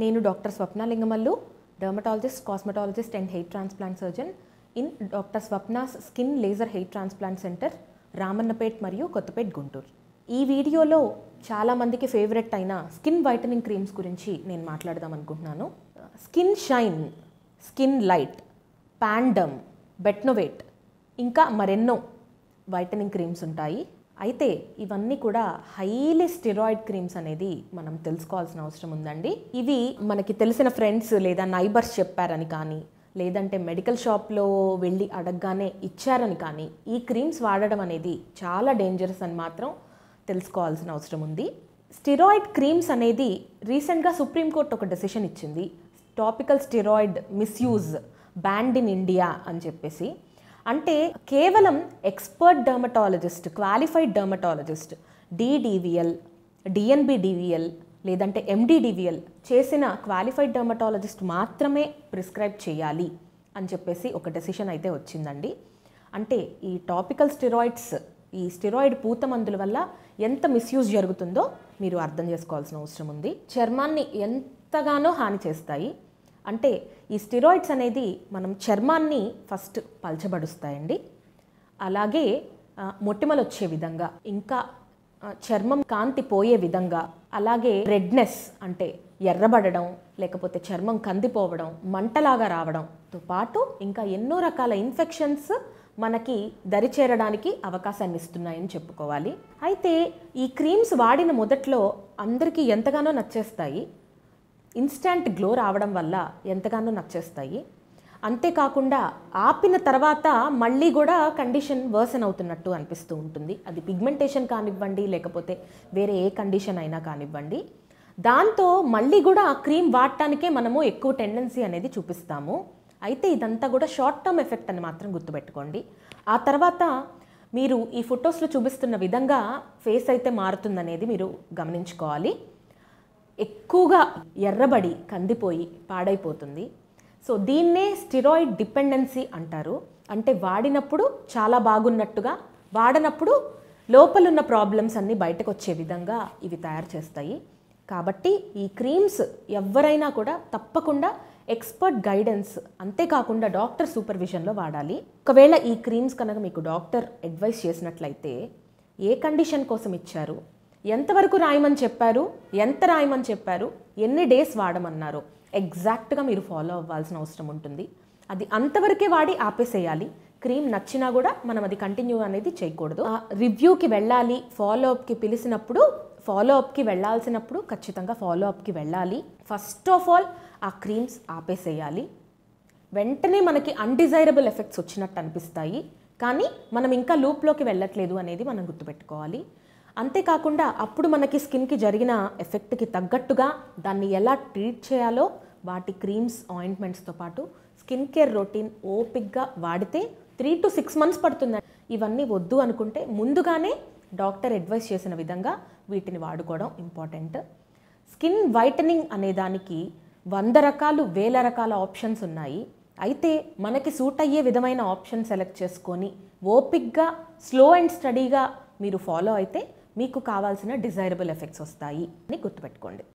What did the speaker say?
నేను doctor Swapna Lingamallu dermatologist cosmetologist and hair transplant surgeon in doctor Swapna's skin laser hair transplant centre Ramannapet మరియు కొత్తపేట్ గుంటూరు ఈ వీడియోలో చాలామందికి ఫేవరెట్ అయిన స్కిన్ వైటనింగ్ క్రీమ్స్ గురించి నేను మాట్లాడదాం అనుకుంటున్నాను Skin Shine Skin Lite Panderm Betnovate ఇంకా మరెన్నో వైటనింగ్ క్రీమ్స్ ఉంటాయి అయితే ఇవన్నీ కూడా హైలీ స్టెరాయిడ్ క్రీమ్స్ అనేది మనం తెలుసుకోవాల్సిన అవసరం ఉందండి ఇవి మనకి తెలిసిన ఫ్రెండ్స్ లేదా నైబర్స్ చెప్పారని కానీ లేదంటే మెడికల్ షాప్లో వెళ్ళి అడగగానే ఇచ్చారని కానీ ఈ క్రీమ్స్ వాడడం అనేది చాలా డేంజరస్ అని మాత్రం తెలుసుకోవాల్సిన అవసరం ఉంది స్టిరాయిడ్ క్రీమ్స్ అనేది రీసెంట్గా సుప్రీంకోర్టు ఒక డెసిషన్ ఇచ్చింది topical steroid misuse banned in India అని చెప్పేసి అంటే కేవలం expert dermatologist qualified dermatologist DDVL DNB DVL లేదంటే ఎండిడివిఎల్ చేసిన క్వాలిఫైడ్ డర్మటాలజిస్ట్ మాత్రమే ప్రిస్క్రైబ్ చేయాలి అని చెప్పేసి ఒక డెసిషన్ అయితే వచ్చిందండి అంటే ఈ టాపికల్ స్టిరాయిడ్స్ ఈ స్టిరాయిడ్ పూత మందుల వల్ల ఎంత మిస్యూజ్ జరుగుతుందో మీరు అర్థం చేసుకోవాల్సిన అవసరం ఉంది చర్మాన్ని ఎంతగానో హాని చేస్తాయి అంటే ఈ స్టిరాయిడ్స్ అనేది మనం చర్మాన్ని ఫస్ట్ పలచబడుస్తాయండి అలాగే మొట్టిమలు వచ్చే విధంగా ఇంకా చర్మం కాంతి పోయే విధంగా అలాగే రెడ్నెస్ అంటే ఎర్రబడడం లేకపోతే చర్మం కందిపోవడం మంటలాగా రావడంతో పాటు ఇంకా ఎన్నో రకాల ఇన్ఫెక్షన్స్ మనకి దరిచేరడానికి అవకాశాన్ని ఇస్తున్నాయని చెప్పుకోవాలి అయితే ఈ క్రీమ్స్ వాడిన మొదట్లో అందరికీ ఎంతగానో నచ్చేస్తాయి ఇన్స్టంట్ గ్లో రావడం వల్ల ఎంతగానో నచ్చేస్తాయి అంతేకాకుండా ఆపిన తర్వాత మళ్ళీ కూడా కండిషన్ వర్సన్ అవుతున్నట్టు అనిపిస్తూ ఉంటుంది అది పిగ్మెంటేషన్ కానివ్వండి లేకపోతే వేరే ఏ కండిషన్ అయినా కానివ్వండి దాంతో మళ్ళీ కూడా ఆ క్రీమ్ వాడటానికే మనము ఎక్కువ టెండెన్సీ అనేది చూపిస్తాము అయితే ఇదంతా కూడా షార్ట్ టర్మ్ ఎఫెక్ట్ అని మాత్రం గుర్తుపెట్టుకోండి ఆ తర్వాత మీరు ఈ ఫొటోస్లో చూపిస్తున్న విధంగా ఫేస్ అయితే మారుతుందనేది మీరు గమనించుకోవాలి ఎక్కువగా ఎర్రబడి కందిపోయి పాడైపోతుంది సో దీన్నే స్టిరాయిడ్ డిపెండెన్సీ అంటారు అంటే వాడినప్పుడు చాలా బాగున్నట్టుగా వాడనప్పుడు లోపలున్న ప్రాబ్లమ్స్ అన్నీ బయటకు వచ్చే విధంగా ఇవి తయారు చేస్తాయి కాబట్టి ఈ క్రీమ్స్ ఎవరైనా కూడా తప్పకుండా ఎక్స్పర్ట్ గైడెన్స్ అంతేకాకుండా డాక్టర్ సూపర్విజన్లో వాడాలి ఒకవేళ ఈ క్రీమ్స్ కనుక మీకు డాక్టర్ అడ్వైస్ చేసినట్లయితే ఏ కండిషన్ కోసం ఇచ్చారు ఎంతవరకు రాయమని చెప్పారు ఎంత రాయమని చెప్పారు ఎన్ని డేస్ వాడమన్నారు ఎగ్జాక్ట్గా మీరు ఫాలో అవ్వాల్సిన అవసరం ఉంటుంది అది అంతవరకే వాడి ఆపేసేయాలి క్రీమ్ నచ్చినా కూడా మనం అది కంటిన్యూ అనేది చేయకూడదు రివ్యూకి వెళ్ళాలి ఫాలో అప్కి పిలిచినప్పుడు ఫాలో అప్కి వెళ్ళాల్సినప్పుడు ఖచ్చితంగా ఫాలో అప్కి వెళ్ళాలి ఫస్ట్ ఆఫ్ ఆల్ ఆ క్రీమ్స్ ఆపేసేయాలి వెంటనే మనకి అన్డిజైరబుల్ ఎఫెక్ట్స్ వచ్చినట్టు అనిపిస్తాయి కానీ మనం ఇంకా లూప్లోకి వెళ్ళట్లేదు అనేది మనం గుర్తుపెట్టుకోవాలి అంతేకాకుండా అప్పుడు మనకి స్కిన్కి జరిగిన ఎఫెక్ట్కి తగ్గట్టుగా దాన్ని ఎలా ట్రీట్ చేయాలో వాటి క్రీమ్స్ ఆయింట్మెంట్స్తో పాటు స్కిన్ కేర్ రొటీన్ ఓపిక్గా వాడితే త్రీ టు సిక్స్ మంత్స్ పడుతుంది ఇవన్నీ వద్దు అనుకుంటే ముందుగానే డాక్టర్ అడ్వైస్ చేసిన విధంగా వీటిని వాడుకోవడం ఇంపార్టెంట్ స్కిన్ వైటనింగ్ అనే దానికి వంద రకాలు వేల రకాల ఆప్షన్స్ ఉన్నాయి అయితే మనకి సూట్ అయ్యే విధమైన ఆప్షన్ సెలెక్ట్ చేసుకొని ఓపిక్గా స్లో అండ్ స్టడీగా మీరు ఫాలో అయితే మీకు కావాల్సిన డిజైరబుల్ ఎఫెక్ట్స్ వస్తాయి అని గుర్తుపెట్టుకోండి